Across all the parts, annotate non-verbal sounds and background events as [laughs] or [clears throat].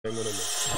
vengono messi.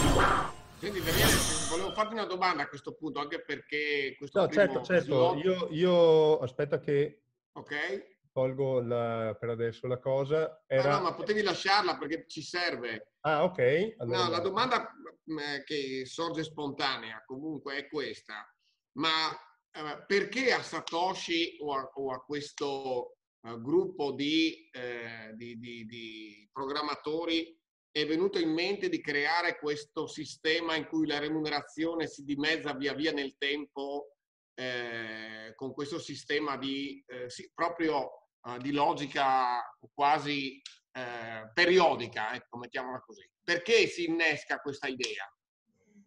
Quindi Daniele, volevo farti una domanda a questo punto, anche perché questo No, certo, certo. Io, io, aspetta che okay. tolgo la, per adesso la cosa. Era... Ah, no, ma potevi lasciarla perché ci serve. Ah, ok. Allora... No, la domanda mm, eh, che sorge spontanea comunque è questa. Ma eh, perché a Satoshi o a, o a questo eh, gruppo di, eh, di, di, di programmatori è venuto in mente di creare questo sistema in cui la remunerazione si dimezza via via nel tempo eh, con questo sistema di eh, sì, proprio eh, di logica quasi eh, periodica, ecco, mettiamola così. Perché si innesca questa idea?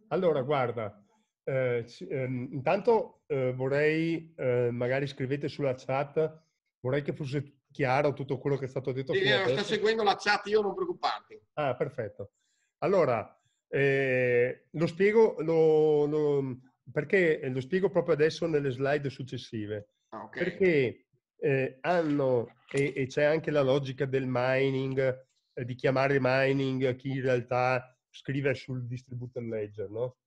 Allora, guarda, eh, ehm, intanto eh, vorrei, magari scrivete sulla chat, vorrei che fosse chiaro tutto quello che è stato detto. Sì, eh, sto seguendo la chat, io non preoccuparti. Ah, perfetto. Allora, eh, lo spiego, lo, lo, perché lo spiego proprio adesso nelle slide successive. Ah, okay. Perché eh, hanno, e, e, c'è anche la logica del mining, eh, di chiamare mining chi in realtà scrive sul distributed ledger, no?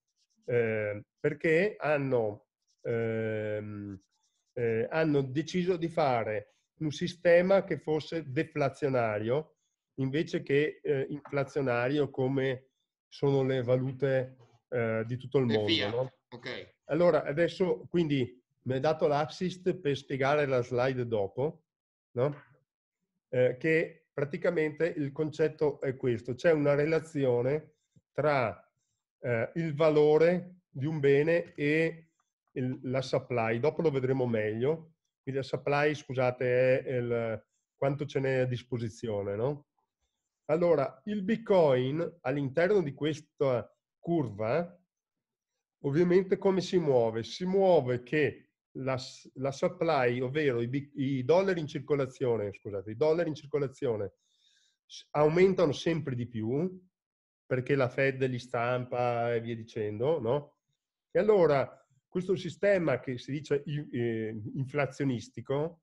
Eh, perché hanno, ehm, eh, hanno deciso di fare un sistema che fosse deflazionario invece che eh, inflazionario come sono le valute eh, di tutto il mondo. No? Okay. Allora, adesso quindi mi hai dato l'assist per spiegare la slide dopo, no? eh, che praticamente il concetto è questo, c'è una relazione tra eh, il valore di un bene e il, la supply, dopo lo vedremo meglio, quindi il supply, scusate, è il, quanto ce n'è a disposizione, no? Allora, il Bitcoin all'interno di questa curva, ovviamente come si muove? Si muove che la, la supply, ovvero i, i, dollari in circolazione, scusate, i dollari in circolazione aumentano sempre di più perché la Fed li stampa e via dicendo, no? E allora questo sistema che si dice eh, inflazionistico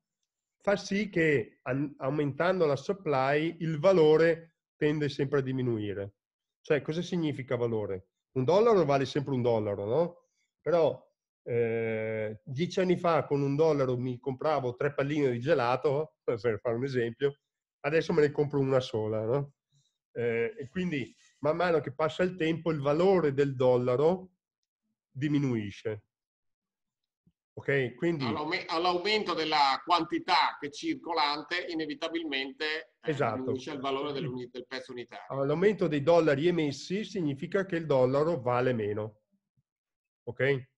fa sì che aumentando la supply il valore tende sempre a diminuire. Cioè, cosa significa valore? Un dollaro vale sempre un dollaro, no? Però eh, dieci anni fa con un dollaro mi compravo tre palline di gelato, [laughs] per fare un esempio, adesso me ne compro una sola, no? Eh, e quindi man mano che passa il tempo il valore del dollaro diminuisce. Okay, quindi... All'aumento della quantità che circolante inevitabilmente eh, esatto. diminuisce il valore mm. del pezzo unitario. All'aumento dei dollari emessi significa che il dollaro vale meno. Ok?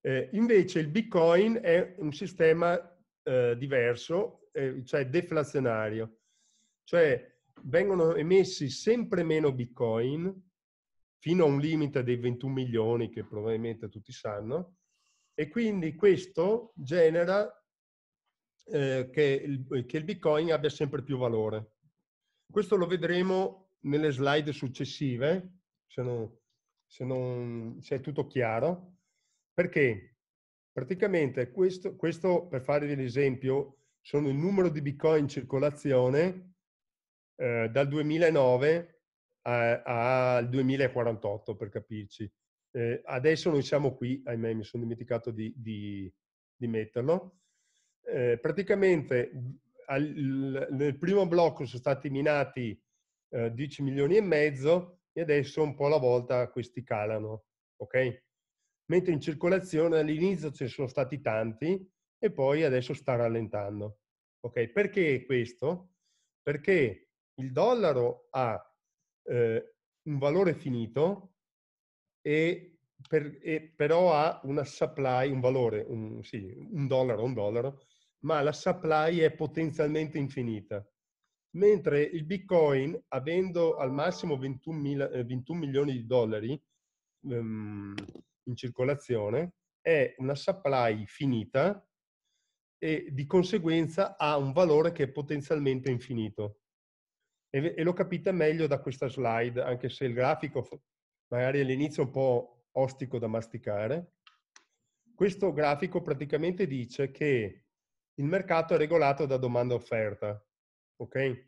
Eh, invece il bitcoin è un sistema eh, diverso, eh, cioè deflazionario. Cioè vengono emessi sempre meno bitcoin fino a un limite dei 21 milioni che probabilmente tutti sanno e quindi questo genera eh, che, il, che il Bitcoin abbia sempre più valore. Questo lo vedremo nelle slide successive, se, non, se, non, se è tutto chiaro, perché praticamente questo, questo, per farvi l'esempio, sono il numero di Bitcoin in circolazione eh, dal 2009 eh, al 2048, per capirci. Eh, adesso noi siamo qui, ahimè mi sono dimenticato di, di, di metterlo. Eh, praticamente mhmm, al, nel primo blocco sono stati minati eh, 10 milioni e mezzo e adesso un po' alla volta questi calano, ok? Mentre in circolazione all'inizio ce ne sono stati tanti e poi adesso sta rallentando. Ok, perché questo? Perché il dollaro ha eh, un valore finito e, per, e però ha una supply, un valore, un, sì, un dollaro, un dollaro, ma la supply è potenzialmente infinita. Mentre il Bitcoin, avendo al massimo 21, mila, eh, 21 milioni di dollari ehm, in circolazione, è una supply finita e di conseguenza ha un valore che è potenzialmente infinito. E, e l'ho capita meglio da questa slide, anche se il grafico magari all'inizio un po' ostico da masticare. Questo grafico praticamente dice che il mercato è regolato da domanda e offerta, ok?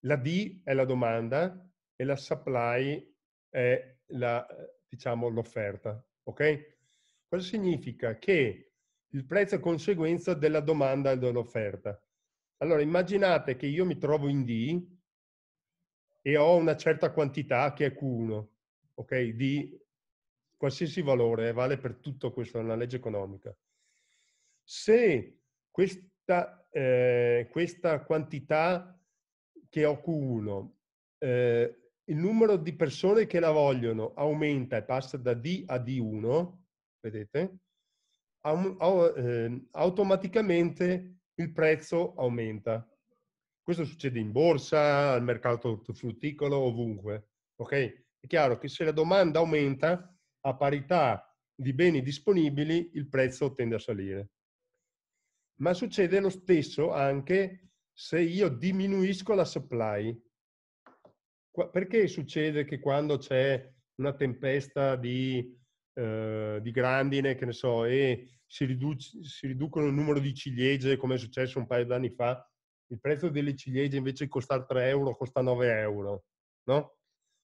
La D è la domanda e la supply è la, diciamo, l'offerta, ok? Cosa significa? Che il prezzo è conseguenza della domanda e dell'offerta. Allora, immaginate che io mi trovo in D e ho una certa quantità che è Q1 okay, di qualsiasi valore, eh, vale per tutto questo, è una legge economica. Se questa, eh, questa quantità che ho Q1, eh, il numero di persone che la vogliono aumenta e passa da D a D1, vedete, ehm, automaticamente il prezzo aumenta. Questo succede in borsa, al mercato ortofrutticolo, ovunque. Okay? È chiaro che se la domanda aumenta, a parità di beni disponibili, il prezzo tende a salire. Ma succede lo stesso anche se io diminuisco la supply. Perché succede che quando c'è una tempesta di, eh, di grandine, che ne so, e si, riduce, si riducono il numero di ciliegie, come è successo un paio d'anni fa, il prezzo delle ciliegie invece di costare 3 euro costa 9 euro, no?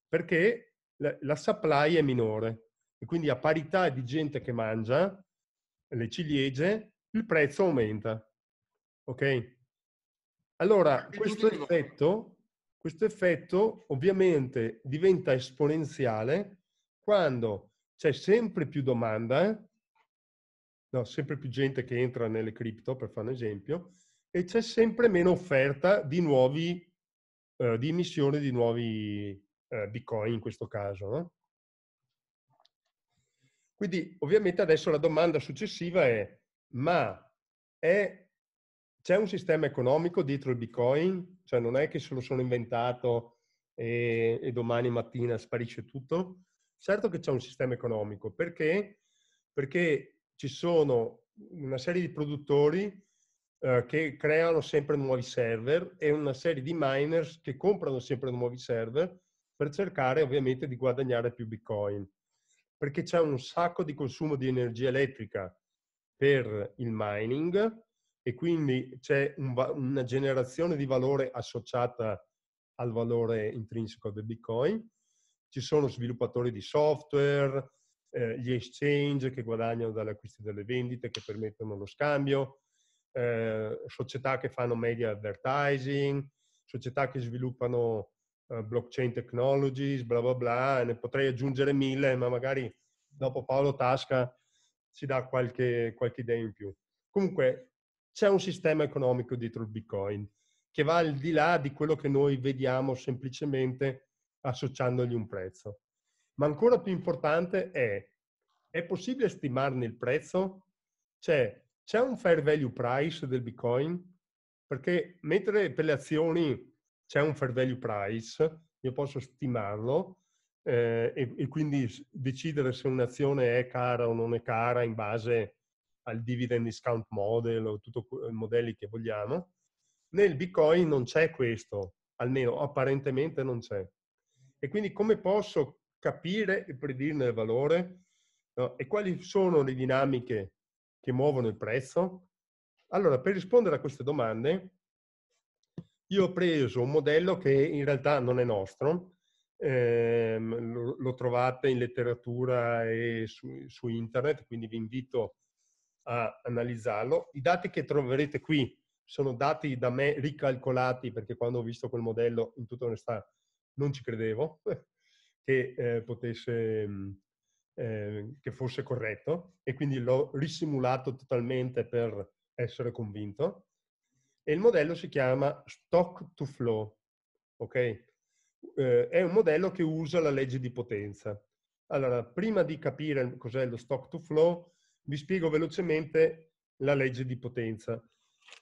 Perché la, supply è minore e quindi a parità di gente che mangia le ciliegie, il prezzo aumenta. Ok? Allora, questo effetto, questo effetto ovviamente diventa esponenziale quando c'è sempre più domanda, no, sempre più gente che entra nelle cripto, per fare un esempio, e c'è sempre meno offerta di nuovi, eh, di emissione di nuovi eh, Bitcoin in questo caso. No? Quindi ovviamente adesso la domanda successiva è, ma è, c'è un sistema economico dietro il Bitcoin? Cioè non è che se lo sono inventato e, e domani mattina sparisce tutto? Certo che c'è un sistema economico, perché? Perché ci sono una serie di produttori eh, che creano sempre nuovi server e una serie di miners che comprano sempre nuovi server per cercare ovviamente di guadagnare più bitcoin, perché c'è un sacco di consumo di energia elettrica per il mining e quindi c'è un, una generazione di valore associata al valore intrinseco del bitcoin. Ci sono sviluppatori di software, eh, gli exchange che guadagnano dall'acquisto delle vendite, che permettono lo scambio, eh, società che fanno media advertising, società che sviluppano eh, blockchain technologies, bla bla bla, ne potrei aggiungere mille, ma magari dopo Paolo Tasca ci dà qualche, qualche idea in più. Comunque c'è un sistema economico dietro il Bitcoin che va al di là di quello che noi vediamo semplicemente associandogli un prezzo. Ma ancora più importante è, è possibile stimarne il prezzo? Cioè, c'è un fair value price del Bitcoin? Perché mentre per le azioni c'è un fair value price, io posso stimarlo eh, e, e, quindi decidere se un'azione è cara o non è cara in base al dividend discount model o tutti i eh, modelli che vogliamo. Nel Bitcoin non c'è questo, almeno apparentemente non c'è. E quindi come posso capire e predirne il valore no? e quali sono le dinamiche che muovono il prezzo? Allora, per rispondere a queste domande, io ho preso un modello che in realtà non è nostro, ehm, lo, lo, trovate in letteratura e su, su, internet, quindi vi invito a analizzarlo. I dati che troverete qui sono dati da me ricalcolati, perché quando ho visto quel modello, in tutta onestà, non ci credevo [laughs] che, eh, potesse, eh, che fosse corretto e quindi l'ho risimulato totalmente per essere convinto e il modello si chiama Stock to Flow. Ok? Eh, è un modello che usa la legge di potenza. Allora, prima di capire cos'è lo Stock to Flow, vi spiego velocemente la legge di potenza.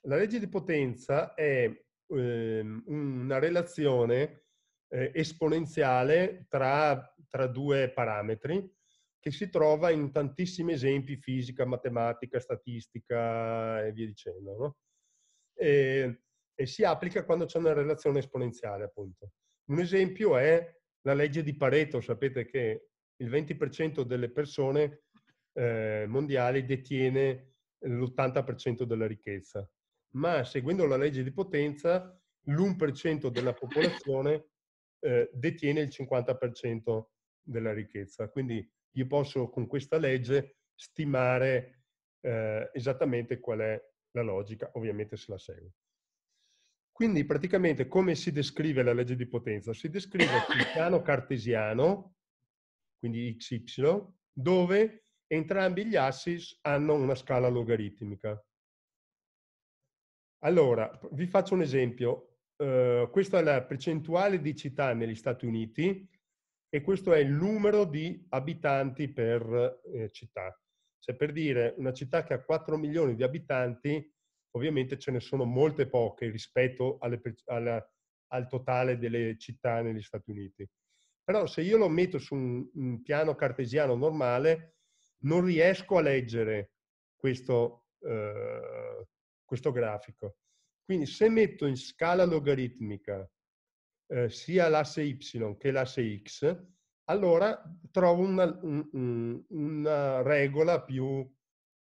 La legge di potenza è eh, una relazione eh, esponenziale tra, tra due parametri, che si trova in tantissimi esempi fisica, matematica, statistica e via dicendo. No? e, e si applica quando c'è una relazione esponenziale, appunto. Un esempio è la legge di Pareto, sapete che il 20% delle persone eh, mondiali detiene l'80% della ricchezza, ma seguendo la legge di potenza l'1% della popolazione eh, detiene il 50% della ricchezza. Quindi io posso con questa legge stimare eh, esattamente qual è la logica ovviamente se la segue. Quindi praticamente come si descrive la legge di potenza? Si descrive sul [coughs] piano cartesiano, quindi XY, dove entrambi gli assi hanno una scala logaritmica. Allora, vi faccio un esempio. Uh, questa è la percentuale di città negli Stati Uniti e questo è il numero di abitanti per eh, città. Cioè, per dire, una città che ha 4 milioni di abitanti, ovviamente ce ne sono molte poche rispetto alle, alla, al totale delle città negli Stati Uniti. Però se io lo metto su un, un piano cartesiano normale, non riesco a leggere questo, eh, questo grafico. Quindi se metto in scala logaritmica eh, sia l'asse y che l'asse x, allora trovo una, una regola più,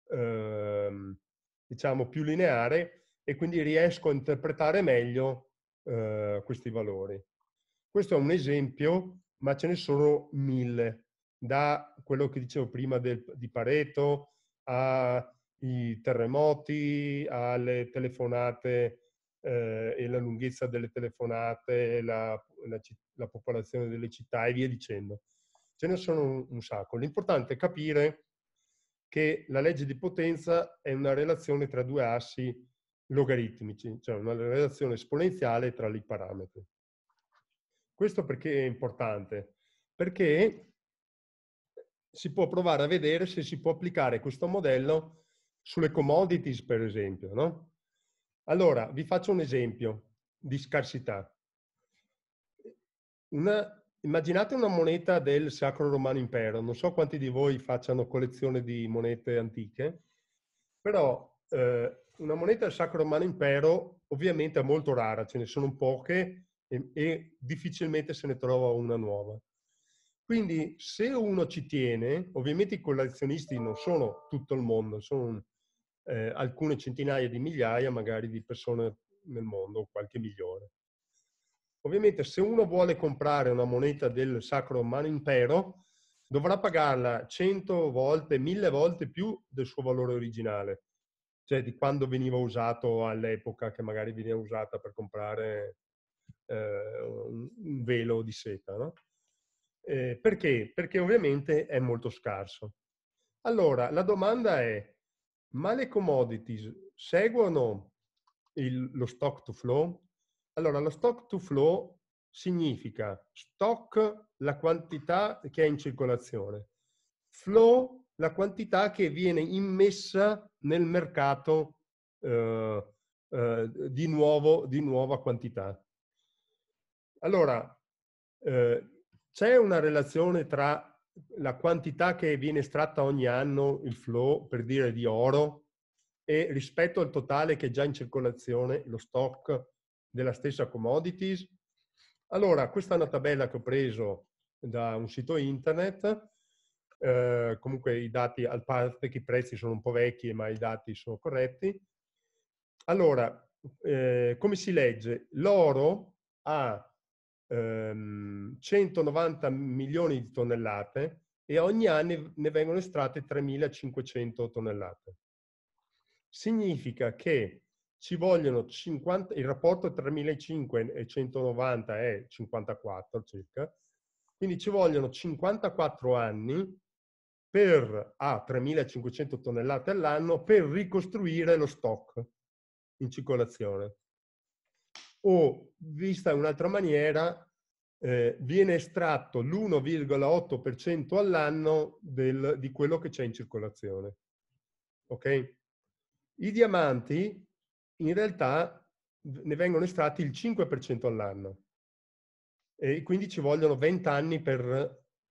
eh, diciamo, più lineare e quindi riesco a interpretare meglio eh, questi valori. Questo è un esempio, ma ce ne sono mille, da quello che dicevo prima del, di Pareto ai terremoti, alle telefonate eh, e la lunghezza delle telefonate, la, la, la, popolazione delle città e via dicendo. Ce ne sono un, un sacco. L'importante è capire che la legge di potenza è una relazione tra due assi logaritmici, cioè una relazione esponenziale tra i parametri. Questo perché è importante? Perché si può provare a vedere se si può applicare questo modello sulle commodities, per esempio. No? Allora, vi faccio un esempio di scarsità. Una, immaginate una moneta del Sacro Romano Impero. Non so quanti di voi facciano collezione di monete antiche, però eh, una moneta del Sacro Romano Impero ovviamente è molto rara, ce ne sono poche e, e difficilmente se ne trova una nuova. Quindi se uno ci tiene, ovviamente i collezionisti non sono tutto il mondo, sono un, eh, alcune centinaia di migliaia magari di persone nel mondo, qualche milione. Ovviamente se uno vuole comprare una moneta del Sacro Romano Impero, dovrà pagarla 100 volte, 1000 volte più del suo valore originale, cioè di quando veniva usato all'epoca che magari veniva usata per comprare eh, un velo di seta. No? Eh, perché? Perché ovviamente è molto scarso. Allora, la domanda è, ma le commodities seguono il, lo stock to flow? Allora, lo stock to flow significa stock la quantità che è in circolazione, flow la quantità che viene immessa nel mercato eh, eh, di, nuovo, di nuova quantità. Allora, eh, c'è una relazione tra la quantità che viene estratta ogni anno, il flow, per dire di oro, e rispetto al totale che è già in circolazione, lo stock della stessa commodities. Allora, questa è una tabella che ho preso da un sito internet, eh, comunque i dati, al parte che i prezzi sono un po' vecchi, ma i dati sono corretti. Allora, eh, come si legge? L'oro ha ehm, 190 milioni di tonnellate e ogni anno ne vengono estratte 3.500 tonnellate. Significa che ci vogliono 50, il rapporto tra 1.500 e 190 è 54 circa, quindi ci vogliono 54 anni per, a ah, 3.500 tonnellate all'anno per ricostruire lo stock in circolazione o, vista in un'altra maniera, eh, viene estratto l'1,8% all'anno del, di quello che c'è in circolazione. Ok? I diamanti in realtà ne vengono estratti il 5% all'anno e quindi ci vogliono 20 anni per,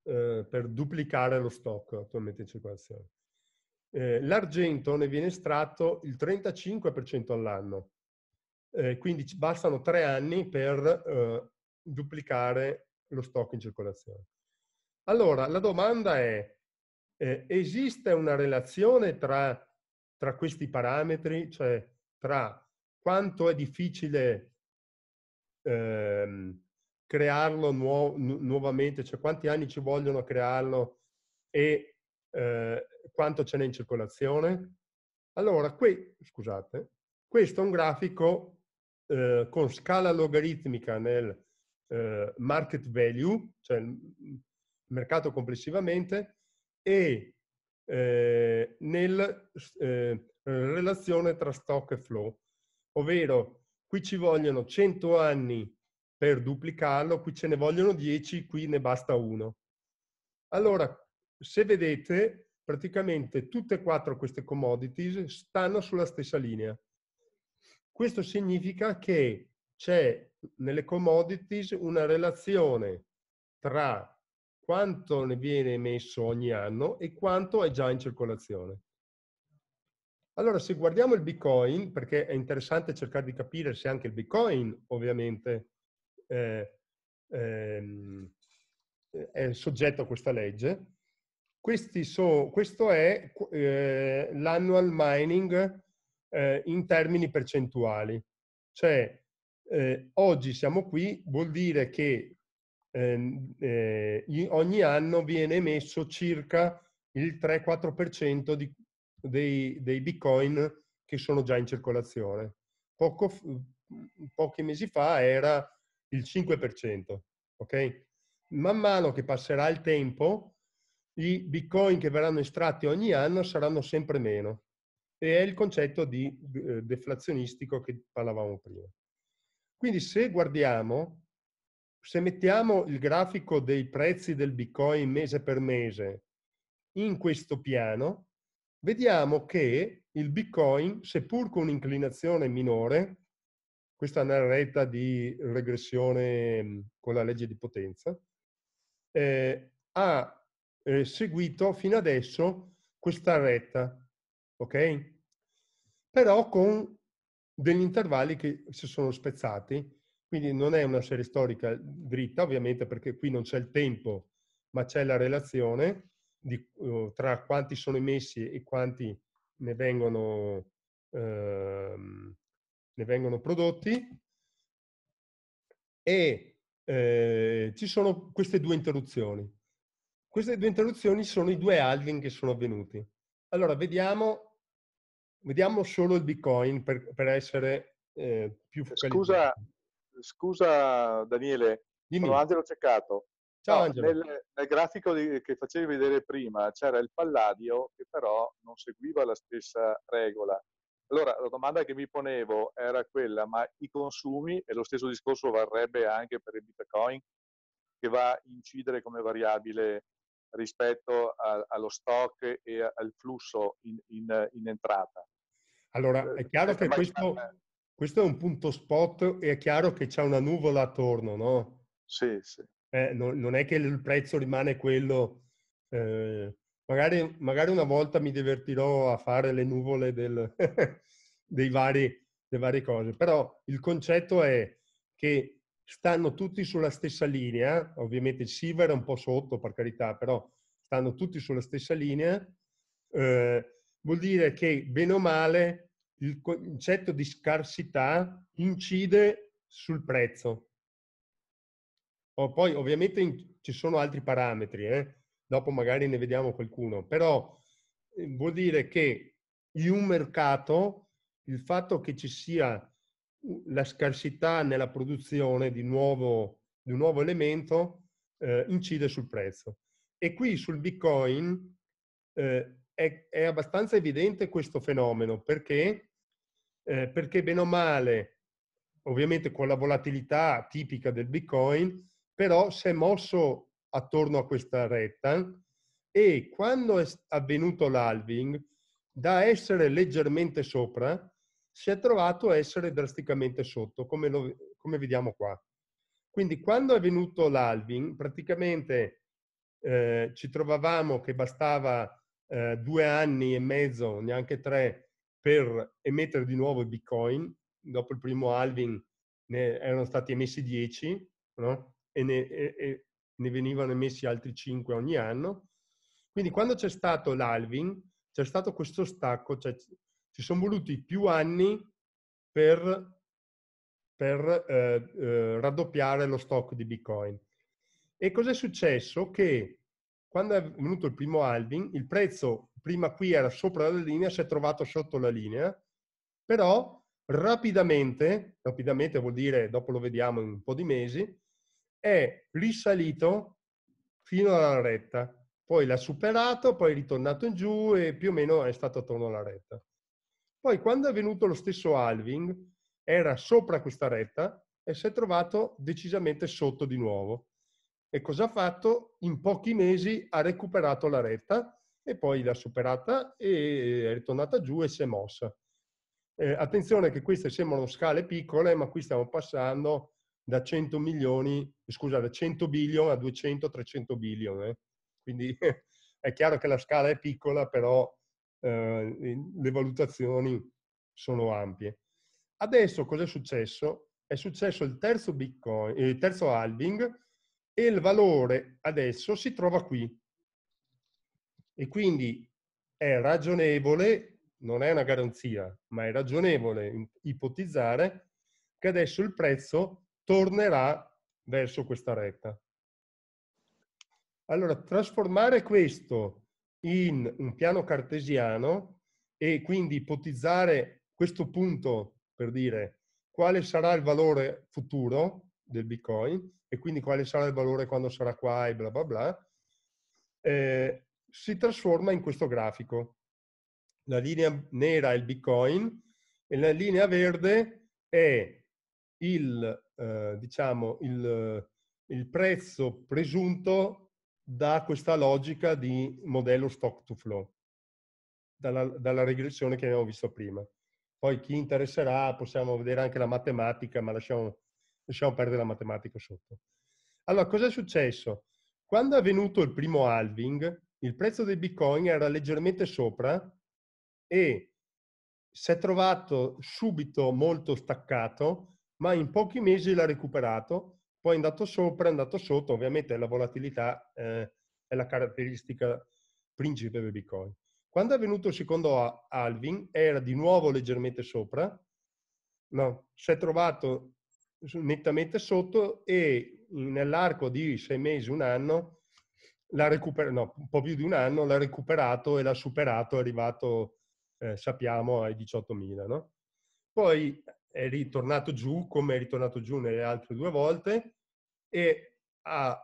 eh, per duplicare lo stock attualmente in circolazione. Eh, l'argento ne viene estratto il 35% all'anno eh, quindi bastano tre anni per eh, duplicare lo stock in circolazione. Allora, la domanda è, eh, esiste una relazione tra, tra questi parametri, cioè tra quanto è difficile ehm, crearlo nuo nuovamente, cioè quanti anni ci vogliono crearlo e eh, quanto ce n'è in circolazione? Allora, qui, scusate, questo è un grafico eh, con scala logaritmica nel eh, market value, cioè il mercato complessivamente, e eh, nel eh, relazione tra stock e flow. Ovvero, qui ci vogliono 100 anni per duplicarlo, qui ce ne vogliono 10, qui ne basta uno. Allora, se vedete, praticamente tutte e quattro queste commodities stanno sulla stessa linea. Questo significa che c'è nelle commodities una relazione tra quanto ne viene emesso ogni anno e quanto è già in circolazione. Allora, se guardiamo il Bitcoin, perché è interessante cercare di capire se anche il Bitcoin ovviamente eh, ehm, è soggetto a questa legge, so, questo è eh, l'annual mining eh, in termini percentuali. Cioè, eh, oggi siamo qui, vuol dire che ehm, eh, ogni anno viene emesso circa il 3-4% di, dei, dei bitcoin che sono già in circolazione. Poco, mm, pochi mesi fa era il 5%, ok? Man mano che passerà il tempo, i bitcoin che verranno estratti ogni anno saranno sempre meno e è il concetto di eh, deflazionistico che parlavamo prima. Quindi se guardiamo, se mettiamo il grafico dei prezzi del Bitcoin mese per mese in questo piano, vediamo che il Bitcoin, seppur con un'inclinazione minore, questa è una retta di regressione mm, con la legge di potenza, eh, ha eh, seguito fino adesso questa retta ok? Però con degli intervalli che si sono spezzati, quindi non è una serie storica dritta, ovviamente perché qui non c'è il tempo, ma c'è la relazione di, eh, tra quanti sono emessi e quanti ne vengono, ehm, ne vengono prodotti. E eh, ci sono queste due interruzioni. Queste due interruzioni sono i due halving che sono avvenuti. Allora, vediamo Vediamo solo il Bitcoin per, per essere eh, più eh, focalizzato. Scusa, scusa Daniele, Dimmi. sono Angelo Ceccato. Ciao no, Angelo. Nel, nel grafico di, che facevi vedere prima c'era il Palladio che però non seguiva la stessa regola. Allora, la domanda che mi ponevo era quella, ma i consumi, e lo stesso discorso varrebbe anche per il Bitcoin, che va a incidere come variabile rispetto a, allo stock e al flusso in, in, in entrata. Allora, è eh, chiaro che questo, eh. questo, è un punto spot e è chiaro che c'è una nuvola attorno, no? Sì, sì. Eh, non, non, è che il prezzo rimane quello. Eh, magari, magari, una volta mi divertirò a fare le nuvole del, [laughs] dei vari, delle varie cose, però il concetto è che stanno tutti sulla stessa linea, ovviamente il Silver è un po' sotto per carità, però stanno tutti sulla stessa linea, eh, vuol dire che bene o male il concetto di scarsità incide sul prezzo. Oh, poi ovviamente in, ci sono altri parametri, eh? dopo magari ne vediamo qualcuno, però eh, vuol dire che in un mercato il fatto che ci sia la scarsità nella produzione di, nuovo, di un nuovo elemento eh, incide sul prezzo. E qui sul Bitcoin eh, è, è abbastanza evidente questo fenomeno perché, eh, perché bene o male, ovviamente con la volatilità tipica del Bitcoin, però si è mosso attorno a questa retta e quando è avvenuto l'halving, da essere leggermente sopra, si è trovato a essere drasticamente sotto, come, lo, come vediamo qua. Quindi quando è venuto l'alving, praticamente eh, ci trovavamo che bastava eh, due anni e mezzo, neanche tre, per emettere di nuovo i bitcoin. Dopo il primo halving ne erano stati emessi 10 no? e, ne, e, e ne venivano emessi altri 5 ogni anno. Quindi quando c'è stato l'halving, c'è stato questo stacco, cioè ci sono voluti più anni per per eh, eh, raddoppiare lo stock di Bitcoin. E cos'è successo? Che quando è venuto il primo halving, il prezzo prima qui era sopra la linea, si è trovato sotto la linea, però rapidamente, rapidamente vuol dire dopo lo vediamo in un po' di mesi, è risalito fino alla retta, poi l'ha superato, poi è ritornato in giù e più o meno è stato attorno alla retta. Poi quando è venuto lo stesso halving, era sopra questa retta e si è trovato decisamente sotto di nuovo. E cosa ha fatto? In pochi mesi ha recuperato la retta e poi l'ha superata e è ritornata giù e si è mossa. Eh, attenzione che queste sembrano scale piccole, ma qui stiamo passando da 100 milioni, scusa, da 100 billion a 200-300 billion. Eh? Quindi [laughs] è chiaro che la scala è piccola, però eh, le valutazioni sono ampie. Adesso cosa è successo? È successo il terzo, Bitcoin, il terzo halving, e il valore adesso si trova qui. E quindi è ragionevole, non è una garanzia, ma è ragionevole ipotizzare che adesso il prezzo tornerà verso questa retta. Allora, trasformare questo in un piano cartesiano e quindi ipotizzare questo punto, per dire, quale sarà il valore futuro, del Bitcoin e quindi quale sarà il valore quando sarà qua e bla bla bla, eh, si trasforma in questo grafico. La linea nera è il Bitcoin e la linea verde è il, eh, diciamo, il, il prezzo presunto da questa logica di modello stock to flow, dalla, dalla regressione che abbiamo visto prima. Poi chi interesserà possiamo vedere anche la matematica, ma lasciamo lasciamo perdere la matematica sotto. Allora, cosa è successo? Quando è avvenuto il primo halving, il prezzo del bitcoin era leggermente sopra e si è trovato subito molto staccato, ma in pochi mesi l'ha recuperato, poi è andato sopra, è andato sotto, ovviamente la volatilità eh, è la caratteristica principe del bitcoin. Quando è avvenuto il secondo halving era di nuovo leggermente sopra, no, si è trovato nettamente sotto e nell'arco di sei mesi, un anno, l'ha recuperato, no, un po' più di un anno, l'ha recuperato e l'ha superato, è arrivato, eh, sappiamo, ai 18.000. No? Poi è ritornato giù, come è ritornato giù nelle altre due volte, e ha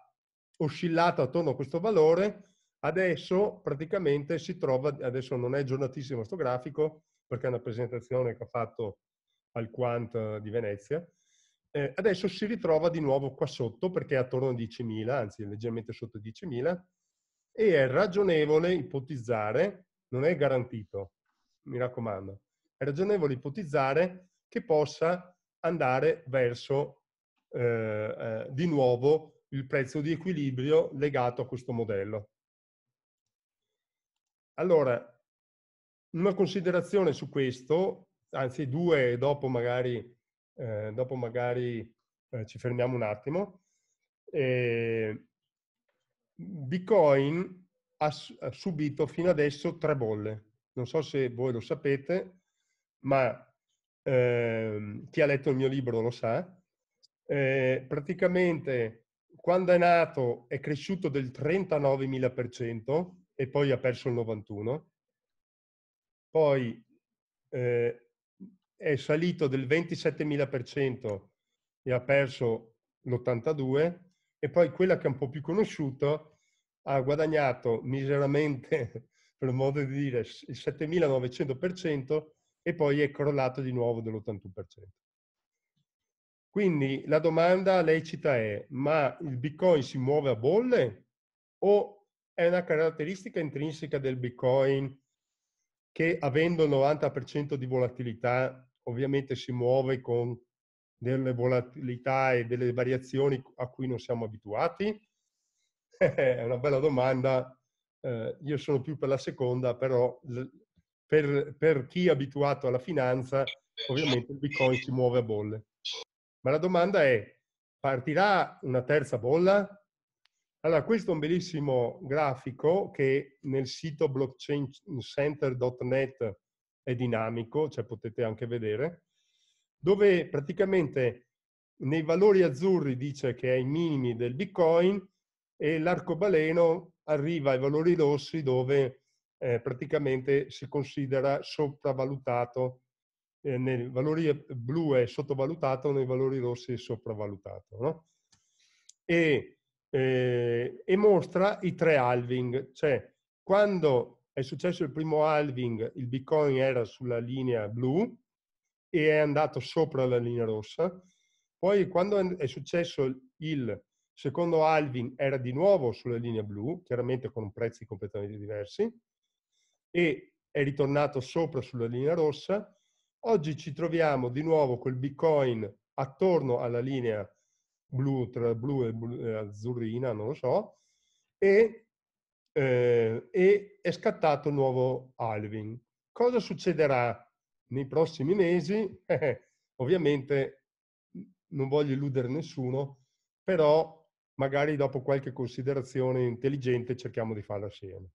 oscillato attorno a questo valore. Adesso praticamente si trova, adesso non è aggiornatissimo questo grafico, perché è una presentazione che ha fatto al Quant di Venezia, eh, adesso si ritrova di nuovo qua sotto perché è attorno a 10.000, anzi leggermente sotto 10.000, e è ragionevole ipotizzare, non è garantito, mi raccomando, è ragionevole ipotizzare che possa andare verso eh, eh, di nuovo il prezzo di equilibrio legato a questo modello. Allora, una considerazione su questo, anzi due dopo magari eh, dopo magari eh, ci fermiamo un attimo. Eh, Bitcoin ha, ha subito fino adesso tre bolle. Non so se voi lo sapete, ma eh, chi ha letto il mio libro lo sa, eh, praticamente quando è nato è cresciuto del 39.000% e poi ha perso il 91%, poi eh, è salito del 27.000% e ha perso l'82 e poi quella che è un po' più conosciuta ha guadagnato miseramente, [laughs] per modo di dire, il 7.900% e poi è crollato di nuovo dell'81%. Quindi la domanda lecita è, ma il Bitcoin si muove a bolle o è una caratteristica intrinseca del Bitcoin che avendo il 90% di volatilità ovviamente si muove con delle volatilità e delle variazioni a cui non siamo abituati? [laughs] È una bella domanda. Eh, io sono più per la seconda, però per, per chi è abituato alla finanza, ovviamente il Bitcoin si muove a bolle. Ma la domanda è, partirà una terza bolla? Allora, questo è un bellissimo grafico che nel sito blockchaincenter.net è dinamico, cioè potete anche vedere, dove praticamente nei valori azzurri dice che è ai minimi del Bitcoin e l'arcobaleno arriva ai valori rossi dove eh, praticamente si considera sopravvalutato, eh, nei valori blu è sottovalutato, nei valori rossi è sopravvalutato. No? E, eh, e mostra i tre halving, cioè quando è successo il primo halving, il Bitcoin era sulla linea blu e è andato sopra la linea rossa. Poi quando è successo il secondo halving era di nuovo sulla linea blu, chiaramente con prezzi completamente diversi, e è ritornato sopra sulla linea rossa. Oggi ci troviamo di nuovo col Bitcoin attorno alla linea blu, tra blu e blu, eh, azzurrina, non lo so, e eh, e è scattato il nuovo Alvin. Cosa succederà nei prossimi mesi? [laughs] Eh, ovviamente non voglio illudere nessuno, però magari dopo qualche considerazione intelligente cerchiamo di farla assieme.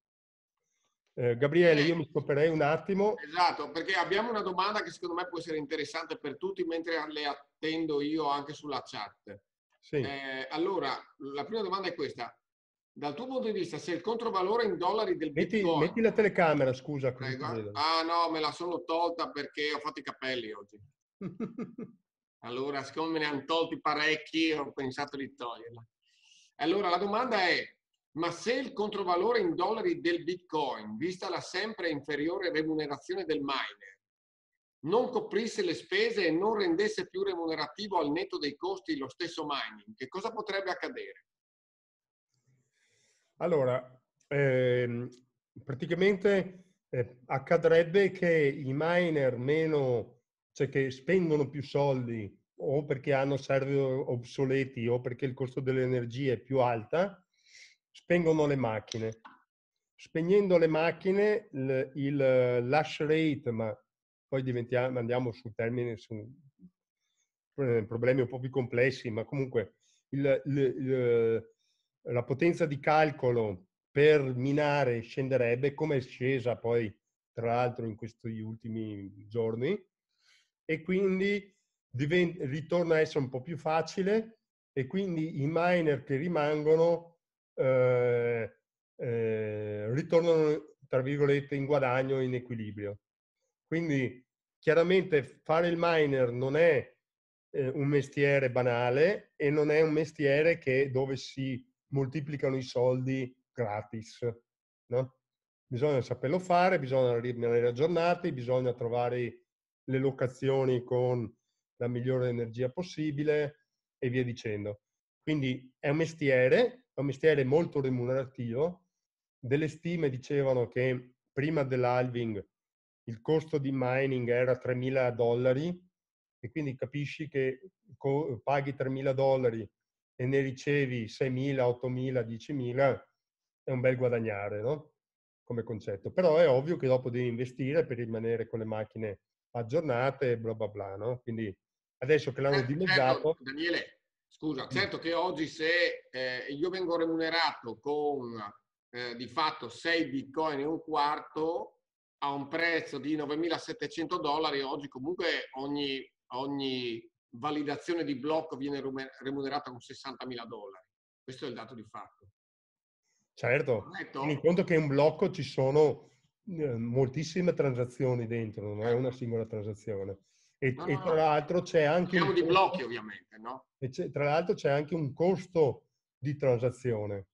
Eh, Gabriele, io mi eh, stopperei un attimo. Esatto, perché abbiamo una domanda che secondo me può essere interessante per tutti, mentre le attendo io anche sulla chat. Sì. Eh, allora, la prima domanda è questa dal tuo punto di vista, se il controvalore in dollari del metti, Bitcoin... Metti la telecamera, scusa. Ah no, me la sono tolta perché ho fatto i capelli oggi. [laughs] allora, siccome me ne hanno tolti parecchi, ho pensato di toglierla. Allora, la domanda è, ma se il controvalore in dollari del Bitcoin, vista la sempre inferiore remunerazione del miner, non coprisse le spese e non rendesse più remunerativo al netto dei costi lo stesso mining, che cosa potrebbe accadere? Allora, ehm, praticamente eh, accadrebbe che i miner meno, cioè che spendono più soldi o perché hanno server obsoleti o perché il costo dell'energia è più alta, spengono le macchine. Spegnendo le macchine, il, il lash rate, ma poi diventiamo, andiamo su termini, eh, su problemi un po' più complessi, ma comunque il, il, il la potenza di calcolo per minare scenderebbe, come è scesa poi tra l'altro in questi ultimi giorni, e quindi diventa, ritorna a essere un po' più facile e quindi i miner che rimangono eh, eh, ritornano, tra virgolette, in guadagno, in equilibrio. Quindi chiaramente fare il miner non è eh, un mestiere banale e non è un mestiere che, dove si moltiplicano i soldi gratis. No? Bisogna saperlo fare, bisogna rimanere aggiornati, bisogna trovare le locazioni con la migliore energia possibile e via dicendo. Quindi è un mestiere, è un mestiere molto remunerativo. Delle stime dicevano che prima dell'halving il costo di mining era 3.000 dollari e quindi capisci che paghi 3.000 dollari e ne ricevi 6.000, 8.000, 10.000, è un bel guadagnare, no? Come concetto. Però è ovvio che dopo devi investire per rimanere con le macchine aggiornate e bla bla bla, no? Quindi adesso che l'hanno certo, certo dimezzato... Certo, Daniele, scusa, mm. certo che oggi se eh, io vengo remunerato con eh, di fatto 6 bitcoin e un quarto a un prezzo di 9.700 dollari, oggi comunque ogni, ogni validazione di blocco viene remunerata con 60.000 dollari. Questo è il dato di fatto. Certo, tieni conto che un blocco ci sono eh, moltissime transazioni dentro, non è una singola transazione. E, no, e tra l'altro c'è anche... Parliamo di blocchi ovviamente, no? E tra l'altro c'è anche un costo di transazione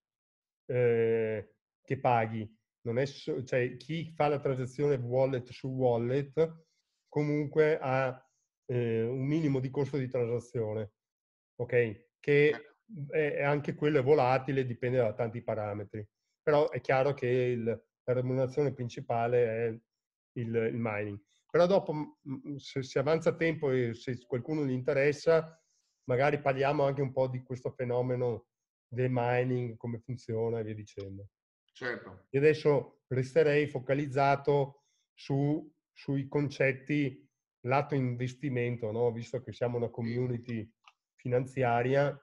eh, che paghi. Non è cioè, chi fa la transazione wallet su wallet comunque ha eh, un minimo di costo di transazione, ok? Che eh. mhmm, è, anche quello è volatile, dipende da tanti parametri. Però è chiaro che il, la remunerazione principale è il, il mining. Però dopo, mhmm, mhmm, se, se avanza tempo e se qualcuno gli interessa, magari parliamo anche un po' di questo fenomeno del mining, come funziona e via dicendo. Certo. E adesso resterei focalizzato su, sui concetti lato investimento, no? visto che siamo una community finanziaria,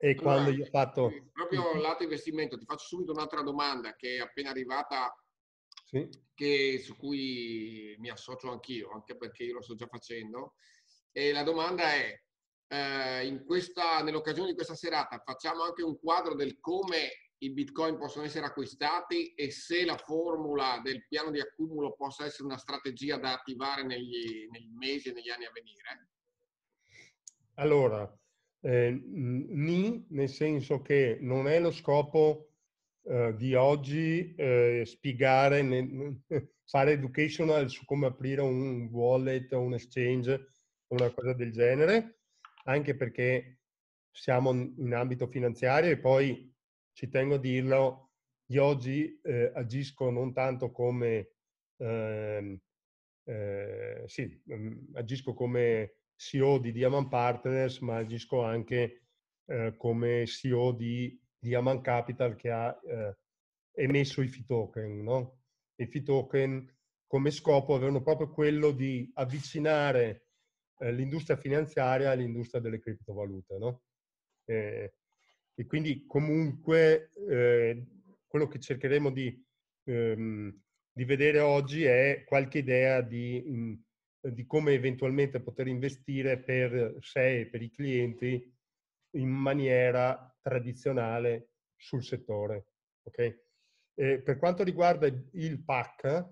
e quando io ho fatto... Proprio mm-hmm. lato investimento, ti faccio subito un'altra domanda che è appena arrivata, sì. che, su cui mi associo anch'io, anche perché io lo sto già facendo. E la domanda è, eh, questa, nell'occasione di questa serata facciamo anche un quadro del come i bitcoin possono essere acquistati e se la formula del piano di accumulo possa essere una strategia da attivare negli, negli mesi e negli anni a venire? Allora, eh, ni, nel senso che non è lo scopo eh, di oggi eh, spiegare, ne, [laughs] fare educational su come aprire un wallet o un exchange o una cosa del genere, anche perché siamo in ambito finanziario e poi ci tengo a dirlo, io oggi eh, agisco non tanto come, eh, eh, sì, mm, agisco come CEO di Diamond Partners, ma agisco anche eh, come CEO di Diamond Capital che ha eh, emesso i FITOken. No? I FITOken come scopo avevano proprio quello di avvicinare eh, l'industria finanziaria all'industria delle criptovalute. No? Eh, e quindi comunque eh, quello che cercheremo di, ehm, di, vedere oggi è qualche idea di, mh, mm, di, come eventualmente poter investire per sé e per i clienti in maniera tradizionale sul settore. Okay? Eh, per quanto riguarda il PAC,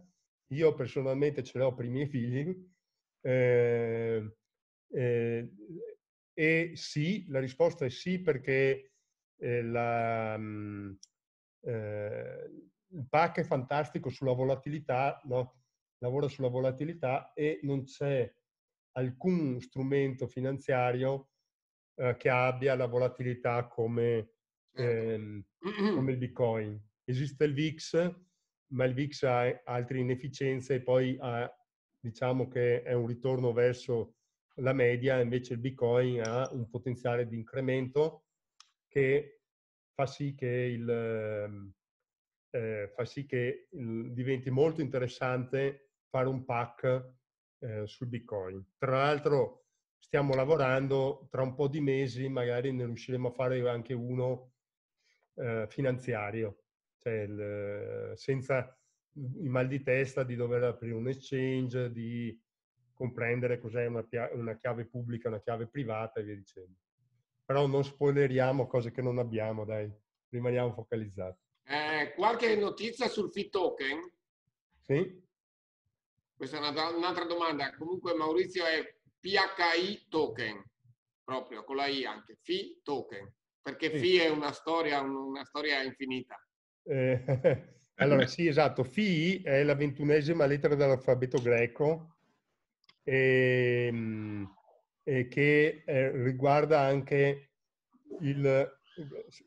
io personalmente ce l'ho per i miei figli eh, eh e sì, la risposta è sì perché eh, la, mm, eh, il PAC è fantastico sulla volatilità, no? lavora sulla volatilità e non c'è alcun strumento finanziario eh, che abbia la volatilità come, certo. ehm, [clears throat] come, il Bitcoin. Esiste il VIX, ma il VIX ha altre inefficienze e poi ha, diciamo che è un ritorno verso la media, invece il Bitcoin ha un potenziale di incremento che fa sì che, il, ehm, eh, fa sì che il, mm, diventi molto interessante fare un pack eh, sul Bitcoin. Tra l'altro stiamo lavorando, tra un po' di mesi magari ne riusciremo a fare anche uno eh, finanziario, cioè il, eh, senza mm, i mal di testa di dover aprire un exchange, di comprendere cos'è una, una chiave pubblica, una chiave privata e via dicendo però non spoileriamo cose che non abbiamo, dai, rimaniamo focalizzati. Eh, qualche notizia sul Fit Token? Sì. Questa è un'altra domanda. Comunque Maurizio è PHI Token, proprio con la I anche, FI Token, perché sì. FI è una storia, una storia infinita. Eh, [laughs] allora, sì, esatto. FI è la ventunesima lettera dell'alfabeto greco. E, ehm, e che eh, riguarda anche il,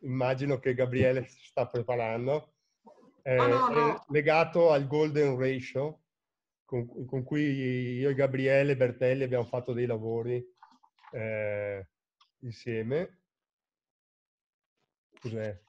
immagino che Gabriele sta preparando, eh, oh no, no. legato al golden ratio con, con, cui io e Gabriele Bertelli abbiamo fatto dei lavori eh, insieme. Cos'è?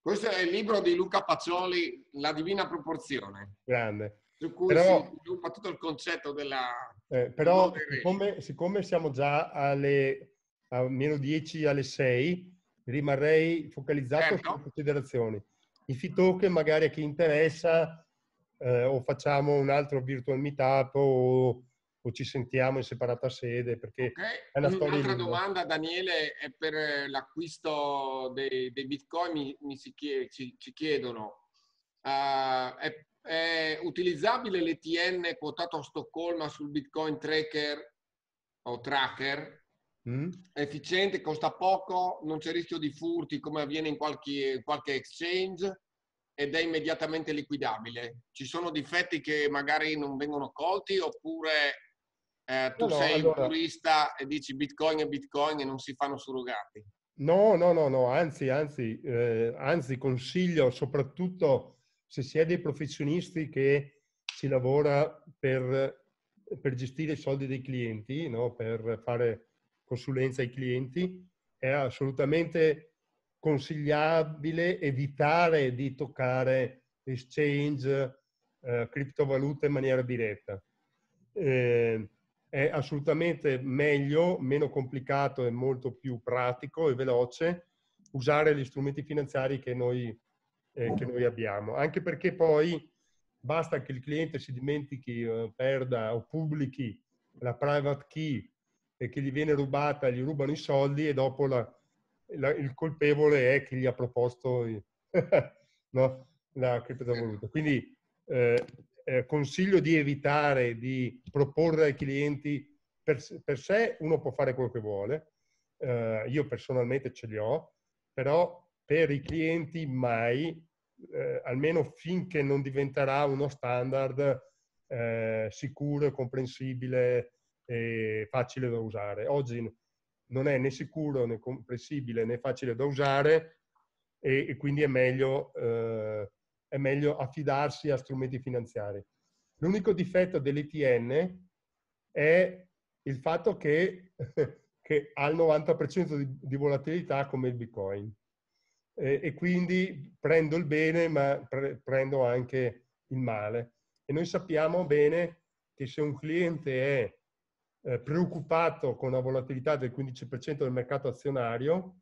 Questo è il libro di Luca Pacioli, La Divina Proporzione. Grande su cui però, si sviluppa tutto il concetto della... Eh, però siccome, siccome, siamo già alle, a meno 10 alle 6, rimarrei focalizzato certo. sulle considerazioni. I fit magari a chi interessa eh, o facciamo un altro virtual meetup o, o ci sentiamo in separata sede perché okay. è una storia Un'altra lunga. domanda Daniele è per l'acquisto dei, dei bitcoin mi, mi si chied, ci, ci, chiedono uh, è è utilizzabile l'ETN quotato a Stoccolma sul Bitcoin Tracker o Tracker? Mm. È efficiente, costa poco, non c'è rischio di furti come avviene in qualche, qualche exchange ed è immediatamente liquidabile. Ci sono difetti che magari non vengono colti oppure eh, tu no, sei allora... un turista e dici bitcoin e bitcoin e non si fanno surrogati? No, no, no, no, anzi, anzi, eh, anzi consiglio soprattutto se si è dei professionisti che si lavora per, per gestire i soldi dei clienti, no? per fare consulenza ai clienti, è assolutamente consigliabile evitare di toccare exchange, eh, criptovalute in maniera diretta. Eh, è assolutamente meglio, meno complicato e molto più pratico e veloce usare gli strumenti finanziari che noi eh, che noi abbiamo, anche perché poi basta che il cliente si dimentichi, eh, perda o pubblichi la private key e che gli viene rubata, gli rubano i soldi e dopo la, la, il colpevole è chi gli ha proposto [laughs] no, la criptovaluta. Quindi eh, eh, consiglio di evitare di proporre ai clienti per, per sé, uno può fare quello che vuole, eh, io personalmente ce li ho, però per i clienti mai, eh, almeno finché non diventerà uno standard eh, sicuro, comprensibile e facile da usare. Oggi non è né sicuro né comprensibile né facile da usare e, e quindi è meglio, eh, è meglio affidarsi a strumenti finanziari. L'unico difetto dell'ETN è il fatto che, [laughs] che ha il 90% di, di volatilità come il Bitcoin eh, e quindi prendo il bene ma pre- prendo anche il male. E noi sappiamo bene che se un cliente è eh, preoccupato con una volatilità del 15% del mercato azionario,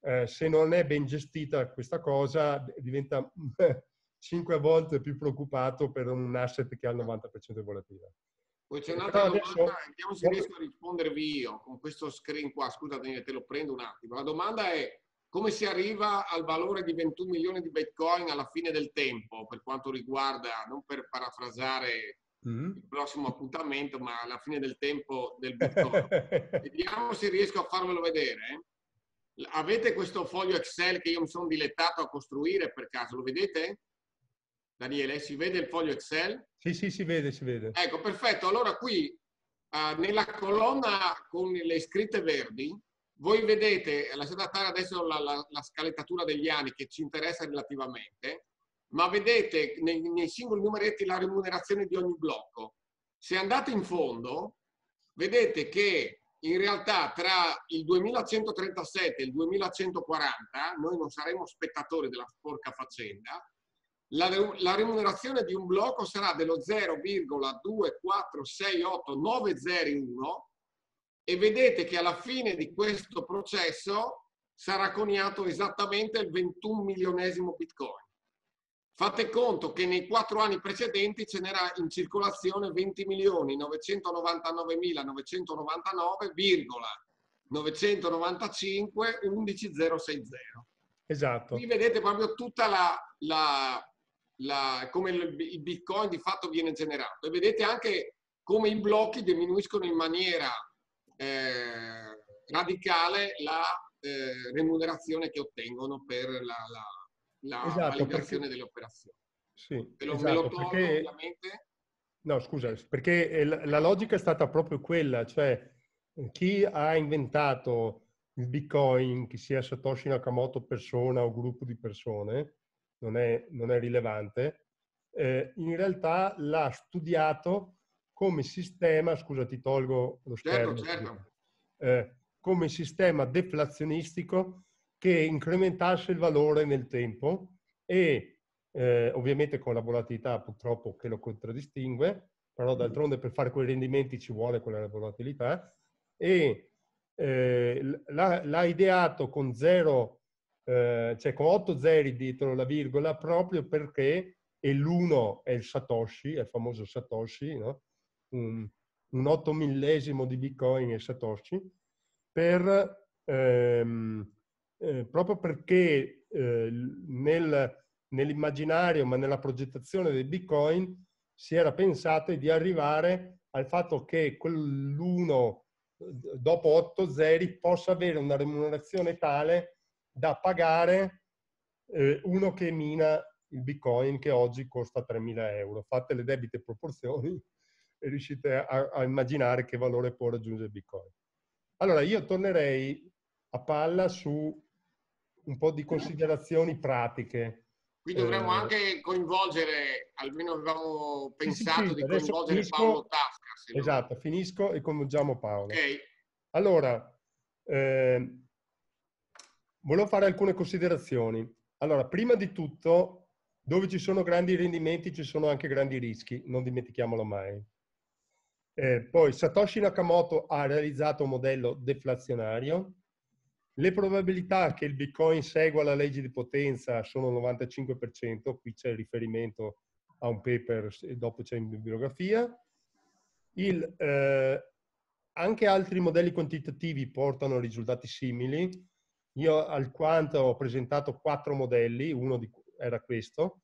eh, se non è ben gestita questa cosa diventa 5 [laughs] volte più preoccupato per un asset che ha il 90% di volatilità. Poi c'è un'altra domanda, adesso... vediamo se riesco a rispondervi io con questo screen qua. scusate, te lo prendo un attimo. La domanda è come si arriva al valore di 21 milioni di bitcoin alla fine del tempo per quanto riguarda, non per parafrasare mm. il prossimo appuntamento, ma alla fine del tempo del bitcoin? [laughs] Vediamo se riesco a farvelo vedere. Eh. Avete questo foglio Excel che io mi sono dilettato a costruire per caso, lo vedete? Daniele, si vede il foglio Excel? Sì, sì, si vede, si vede. Ecco, perfetto. Allora qui eh, nella colonna con le scritte verdi voi vedete, lasciate stare adesso la, la, la scalettatura degli anni che ci interessa relativamente, ma vedete nei, nei singoli numeretti la remunerazione di ogni blocco. Se andate in fondo, vedete che in realtà tra il 2137 e il 2140, noi non saremo spettatori della sporca faccenda, la, la remunerazione di un blocco sarà dello 0,2468901 e vedete che alla fine di questo processo sarà coniato esattamente il 21 milionesimo bitcoin. Fate conto che nei quattro anni precedenti ce n'era in circolazione 20 milioni 999.999,995,11060. Esatto. Qui vedete proprio tutta la, la, la, come il bitcoin di fatto viene generato e vedete anche come i blocchi diminuiscono in maniera eh, radicale la eh, remunerazione che ottengono per la, la, la esatto, validazione perché... delle operazioni. Sì, Te lo, esatto, torno, perché... No, scusa, perché la logica è stata proprio quella, cioè chi ha inventato il Bitcoin, che sia Satoshi Nakamoto persona o gruppo di persone, non è, non è rilevante, eh, in realtà l'ha studiato come sistema, scusa ti tolgo lo certo, schermo, certo, certo. Eh, come sistema deflazionistico che incrementasse il valore nel tempo e eh, ovviamente con la volatilità purtroppo che lo contraddistingue, però d'altronde per fare quei rendimenti ci vuole quella volatilità, e eh, l'ha, ideato con zero, eh, cioè con 8 zeri dietro la virgola proprio perché e l'uno è il Satoshi, è il famoso Satoshi, no? un, un 8 millesimo di Bitcoin e Satoshi, per, ehm, eh, proprio perché eh, nel, nell'immaginario, ma nella progettazione del Bitcoin, si era pensato di arrivare al fatto che quell'uno eh, dopo 8 zeri possa avere una remunerazione tale da pagare eh, uno che mina il bitcoin che oggi costa 3.000 euro. Fatte le debite proporzioni, riuscite a, a immaginare che valore può raggiungere Bitcoin. Allora, io tornerei a palla su un po' di considerazioni pratiche. Qui dovremmo eh, anche coinvolgere, almeno avevamo pensato sì, sì, di coinvolgere finisco, Paolo Tasca. Esatto, non... finisco e coinvolgiamo Paolo. Okay. Allora, eh, volevo fare alcune considerazioni. Allora, prima di tutto, dove ci sono grandi rendimenti ci sono anche grandi rischi, non dimentichiamolo mai. Eh, poi Satoshi Nakamoto ha realizzato un modello deflazionario. Le probabilità che il Bitcoin segua la legge di potenza sono 95%, qui c'è il riferimento a un paper e dopo c'è in bibliografia. Il, eh, anche altri modelli quantitativi portano risultati simili. Io al quanto ho presentato quattro modelli, uno di, era questo,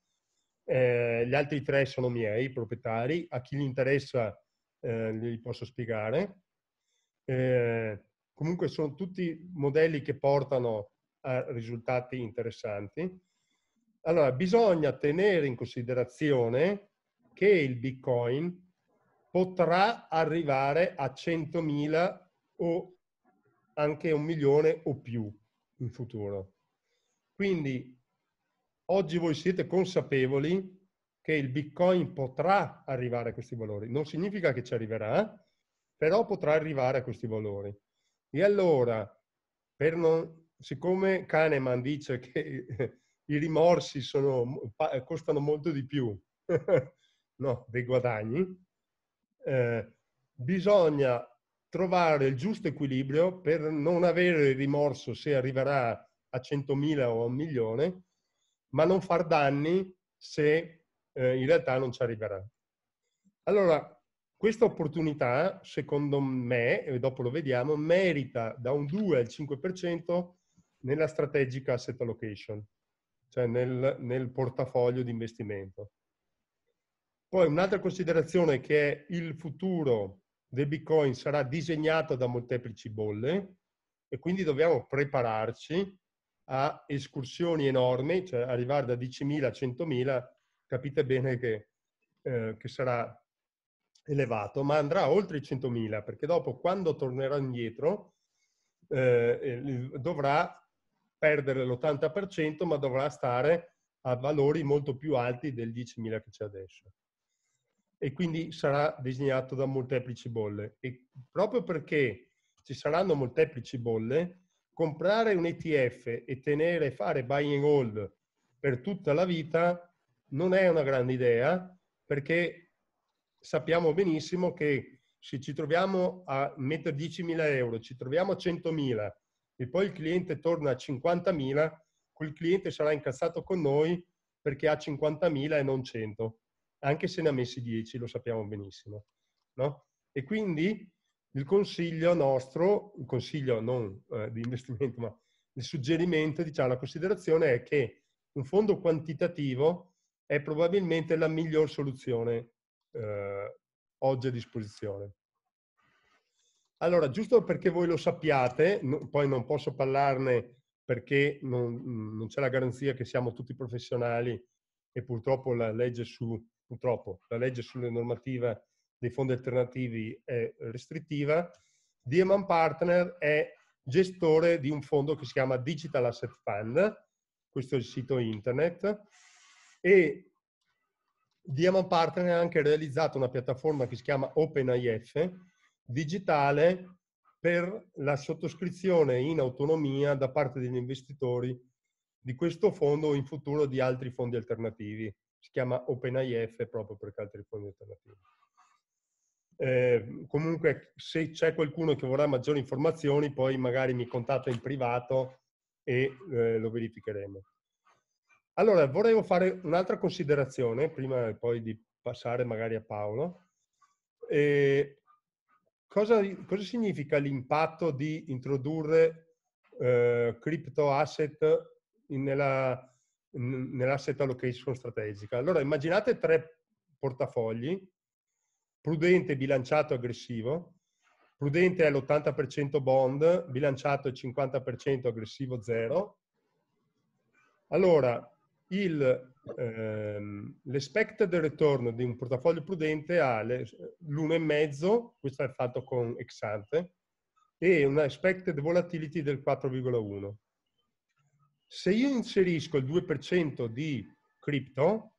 eh, gli altri tre sono miei, proprietari. A chi gli interessa eh, li posso spiegare. Eh, comunque sono tutti modelli che portano a risultati interessanti. Allora, bisogna tenere in considerazione che il Bitcoin potrà arrivare a 100.000 o anche un milione o più in futuro. Quindi oggi voi siete consapevoli che il Bitcoin potrà arrivare a questi valori. Non significa che ci arriverà, però potrà arrivare a questi valori. E allora, non, siccome Kahneman dice che [laughs] i rimorsi sono, costano molto di più [laughs] no, dei guadagni, eh, bisogna trovare il giusto equilibrio per non avere il rimorso se arriverà a 100.000 o a un milione, ma non far danni se eh, in realtà non ci arriverà. Allora, questa opportunità, secondo me, e dopo lo vediamo, merita da un 2 al 5% nella strategica asset allocation, cioè nel, nel portafoglio di investimento. Poi un'altra considerazione che è il futuro del Bitcoin sarà disegnato da molteplici bolle e quindi dobbiamo prepararci a escursioni enormi, cioè arrivare da 10.000 a 100.000 capite bene che, eh, che sarà elevato, ma andrà oltre i 100.000 perché dopo quando tornerà indietro eh, dovrà perdere l'80% ma dovrà stare a valori molto più alti del 10.000 che c'è adesso. E quindi sarà disegnato da molteplici bolle. E proprio perché ci saranno molteplici bolle, comprare un ETF e tenere, fare buy and hold per tutta la vita non è una grande idea perché sappiamo benissimo che se ci troviamo a mettere 10.000 euro, ci troviamo a 100.000 e poi il cliente torna a 50.000, quel cliente sarà incazzato con noi perché ha 50.000 e non 100, anche se ne ha messi 10, lo sappiamo benissimo. No? E quindi il consiglio nostro, il consiglio non eh, di investimento, ma il suggerimento, diciamo, la considerazione è che un fondo quantitativo è probabilmente la miglior soluzione eh, oggi a disposizione. Allora, giusto perché voi lo sappiate, no, poi non posso parlarne perché non, non c'è la garanzia che siamo tutti professionali e purtroppo la legge, su, purtroppo, la legge sulle normative dei fondi alternativi è restrittiva, Dieman Partner è gestore di un fondo che si chiama Digital Asset Fund, questo è il sito internet, e Diamond Partner ha anche realizzato una piattaforma che si chiama OpenIF digitale per la sottoscrizione in autonomia da parte degli investitori di questo fondo in futuro di altri fondi alternativi. Si chiama OpenIF proprio perché altri fondi alternativi. Eh, comunque se c'è qualcuno che vorrà maggiori informazioni poi magari mi contatta in privato e eh, lo verificheremo. Allora, vorrei fare un'altra considerazione, prima poi di passare magari a Paolo. Eh, cosa, cosa, significa l'impatto di introdurre eh, crypto asset nella, nell'asset allocation strategica? Allora, immaginate tre portafogli, prudente, bilanciato, aggressivo. Prudente è l'80% bond, bilanciato è 50% aggressivo zero. Allora, l'expected ehm, return di un portafoglio prudente ha l'1,5, questo è fatto con ex ante, e una expected volatility del 4,1. Se io inserisco il 2% di cripto,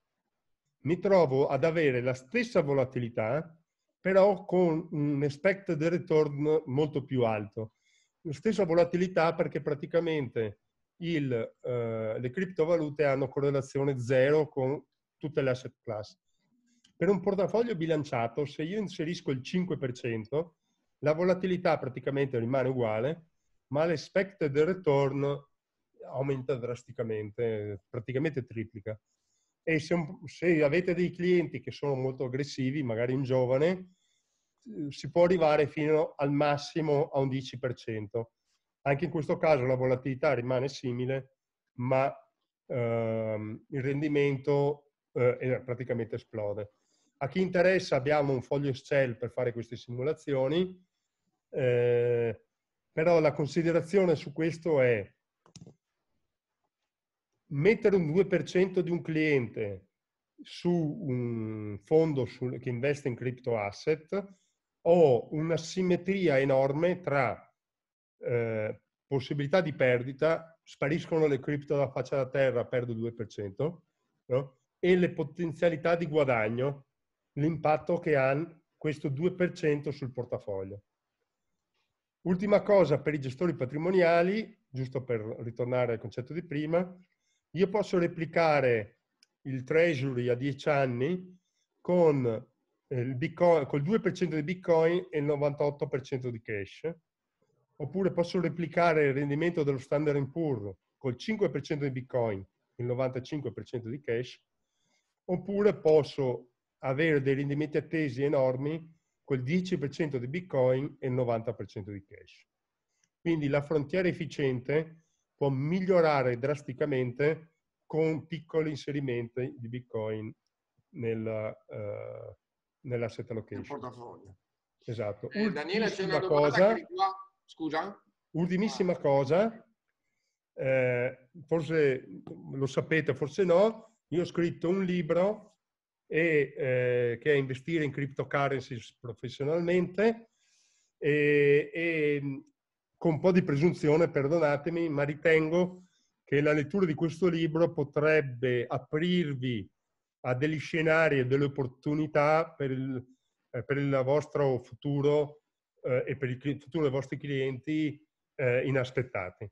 mi trovo ad avere la stessa volatilità, però con un expected return molto più alto. La stessa volatilità perché praticamente il, eh, le criptovalute hanno correlazione zero con tutte le asset class. Per un portafoglio bilanciato, se io inserisco il 5%, la volatilità praticamente rimane uguale, ma l'expected return aumenta drasticamente, praticamente triplica. E se, un, se, avete dei clienti che sono molto aggressivi, magari un giovane, eh, si può arrivare fino al massimo a un 10%. Anche in questo caso la volatilità rimane simile, ma ehm, il rendimento eh, praticamente esplode. A chi interessa abbiamo un foglio Excel per fare queste simulazioni, eh, però la considerazione su questo è mettere un 2% di un cliente su un fondo che investe in crypto asset ho una simmetria enorme tra eh, possibilità di perdita, spariscono le cripto dalla faccia da terra, perdo il 2%, no? e le potenzialità di guadagno, l'impatto che ha questo 2% sul portafoglio. Ultima cosa per i gestori patrimoniali, giusto per ritornare al concetto di prima, io posso replicare il treasury a 10 anni con eh, il Bitcoin, col 2% di Bitcoin e il 98% di cash Oppure posso replicare il rendimento dello standard Poor's col 5% di Bitcoin, il 95% di cash, oppure posso avere dei rendimenti attesi enormi col 10% di Bitcoin e il 90% di cash. Quindi la frontiera efficiente può migliorare drasticamente con piccoli inserimenti di Bitcoin nel, uh, nell'asset allocation. Nel portafoglio. Esatto. Eh, Daniele, c'è una domanda cosa... che riguarda... Scusa? Ultimissima ah. cosa, eh, forse lo sapete, forse no, io ho scritto un libro e, eh, che è Investire in Cryptocurrencies professionalmente e, e con un po' di presunzione, perdonatemi, ma ritengo che la lettura di questo libro potrebbe aprirvi a degli scenari e delle opportunità per il, eh, per il vostro futuro eh, e per il, tutti i vostri clienti eh, inaspettati.